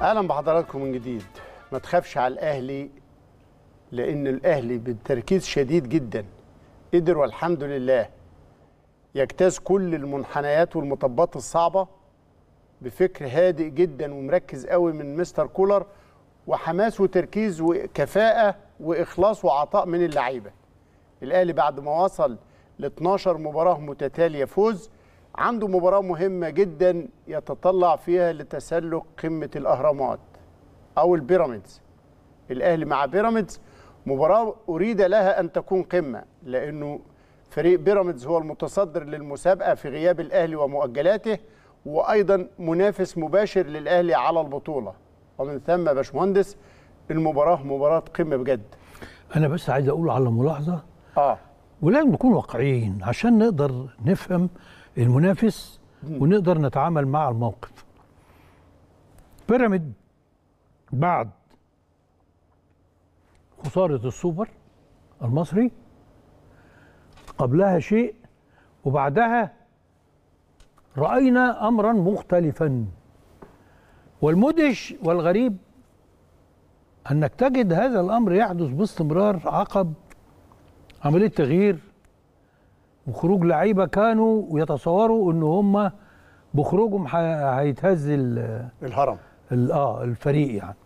اهلا بحضراتكم من جديد ما تخافش على الاهلي لان الاهلي بتركيز شديد جدا قدر والحمد لله يجتاز كل المنحنيات والمطبات الصعبه بفكر هادئ جدا ومركز قوي من مستر كولر وحماس وتركيز وكفاءه واخلاص وعطاء من اللعيبه الاهلي بعد ما وصل ل 12 مباراه متتاليه فوز عنده مباراة مهمة جدا يتطلع فيها لتسلق قمة الأهرامات أو البيراميدز الأهلي مع بيراميدز مباراة أريد لها أن تكون قمة لأنه فريق بيراميدز هو المتصدر للمسابقة في غياب الأهلي ومؤجلاته وأيضا منافس مباشر للأهلي على البطولة ومن ثم يا باشمهندس المباراة مباراة قمة بجد أنا بس عايز أقول على ملاحظة آه ولازم نكون واقعيين عشان نقدر نفهم المنافس ونقدر نتعامل مع الموقف بيراميد بعد خسارة السوبر المصري قبلها شيء وبعدها رأينا أمرا مختلفا والمدهش والغريب أنك تجد هذا الأمر يحدث باستمرار عقب عملية تغيير وخروج لعيبه كانوا يتصوروا ان هم بخروجهم هيتهز الهرم اه الفريق يعني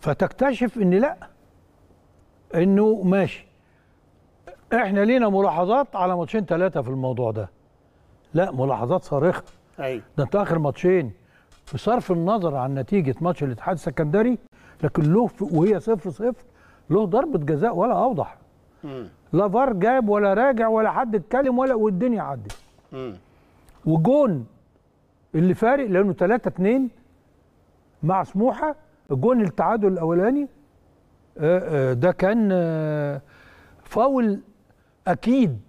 فتكتشف ان لا انه ماشي احنا لينا ملاحظات على ماتشين ثلاثه في الموضوع ده لا ملاحظات صارخه ايوه ده انت اخر ماتشين بصرف النظر عن نتيجه ماتش الاتحاد السكندري لكن له وهي صفر صفر له ضربه جزاء ولا اوضح لا فار جاب ولا راجع ولا حد اتكلم ولا والدنيا عدت وجون اللي فارق لانه 3 2 مع سموحه الجون التعادل الاولاني آه، آه، ده كان آه، فاول اكيد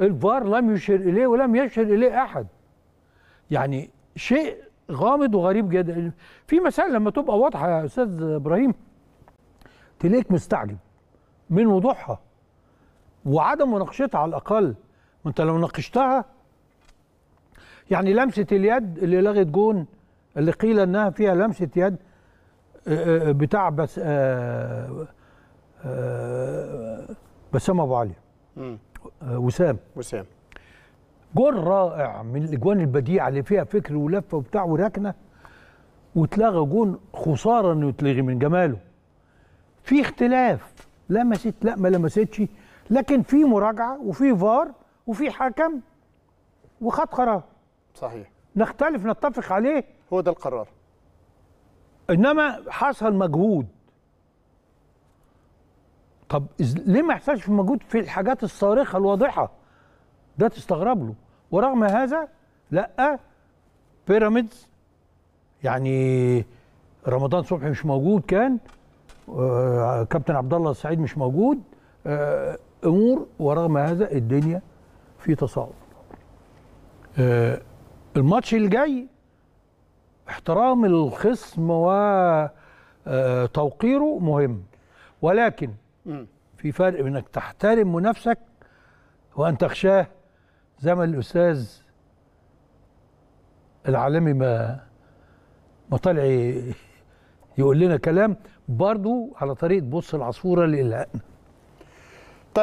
الفار لم يشر اليه ولم يشر اليه احد يعني شيء غامض وغريب جدا في مسائل لما تبقى واضحه يا استاذ ابراهيم تلاقيك مستعجب من وضوحها وعدم مناقشتها على الاقل ما انت لو ناقشتها يعني لمسه اليد اللي لغت جون اللي قيل انها فيها لمسه يد آه، آه، آه، بتاع بس بسام ابو علي وسام وسام جون رائع من الاجوان البديعه اللي فيها فكر ولفه وبتاع وركنه واتلغى جون خساره انه يتلغي من جماله في اختلاف لمست لا ما لمستش لكن في مراجعه وفي فار وفي حكم وخد قرار صحيح نختلف نتفق عليه هو ده القرار انما حصل مجهود طب ليه ما يحصلش في مجهود في الحاجات الصارخه الواضحه ده تستغرب له ورغم هذا لا بيراميدز يعني رمضان صبحي مش موجود كان آه، كابتن عبد الله السعيد مش موجود آه، امور ورغم هذا الدنيا في تصاعد الماتش آه، الماتش الجاي احترام الخصم وتوقيره آه، مهم ولكن في فرق انك تحترم منافسك وان تخشاه زي ما الاستاذ العالمي ما ما طلع يقول لنا كلام برضو على طريقه بص العصفوره اللي لقنا